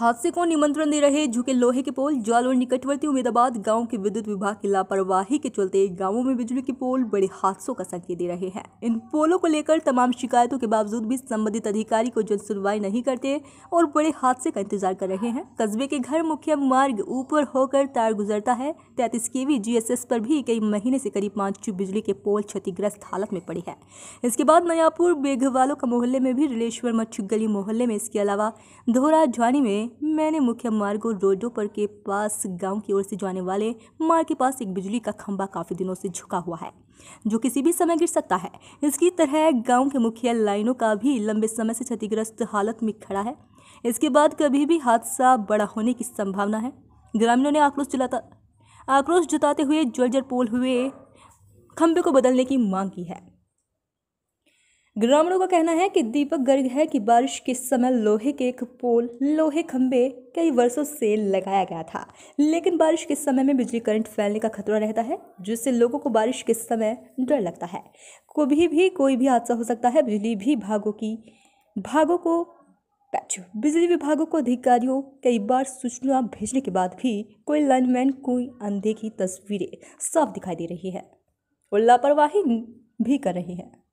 हादसे को निमंत्रण दे रहे झुके लोहे के पोल और निकटवर्ती उम्मीदाबाद गांव के विद्युत विभाग की लापरवाही के चलते गांवों में बिजली के पोल बड़े हादसों का संकेत दे रहे हैं इन पोलों को लेकर तमाम शिकायतों के बावजूद भी संबंधित अधिकारी को जन सुनवाई नहीं करते और बड़े हादसे का इंतजार कर रहे हैं कस्बे के घर मुख्य मार्ग ऊपर होकर तार गुजरता है तैतीस के वी एस पर भी कई महीने से करीब पांच बिजली के पोल क्षतिग्रस्त हालत में पड़ी है इसके बाद नयापुर बेघवालों का मोहल्ले में भी रिलेश्वर मच्छुक गली मोहल्ले में इसके अलावा धोरा झुआनी में मैंने मुख्य और रोडो पर के पास गांव की ओर से जाने वाले मार्ग के पास एक बिजली का खंभा काफ़ी दिनों से झुका हुआ है जो किसी भी समय गिर सकता है इसकी तरह गांव के मुख्य लाइनों का भी लंबे समय से क्षतिग्रस्त हालत में खड़ा है इसके बाद कभी भी हादसा बड़ा होने की संभावना है ग्रामीणों ने आक्रोश जलाता आक्रोश जताते हुए जर्जर पोल हुए खंबे को बदलने की मांग की है ग्रामीणों का कहना है कि दीपक गर्ग है कि बारिश के समय लोहे के एक पोल लोहे खंबे कई वर्षों से लगाया गया था लेकिन बारिश के समय में बिजली करंट फैलने का खतरा रहता है जिससे लोगों को बारिश के समय डर लगता है कभी भी कोई भी हादसा हो सकता है बिजली भी भागों की भागों को बिजली विभागों को अधिकारियों कई बार सूचना भेजने के बाद भी कोई लाइनमैन कोई अनदेखी तस्वीरें साफ दिखाई दे रही है और लापरवाही भी कर रही है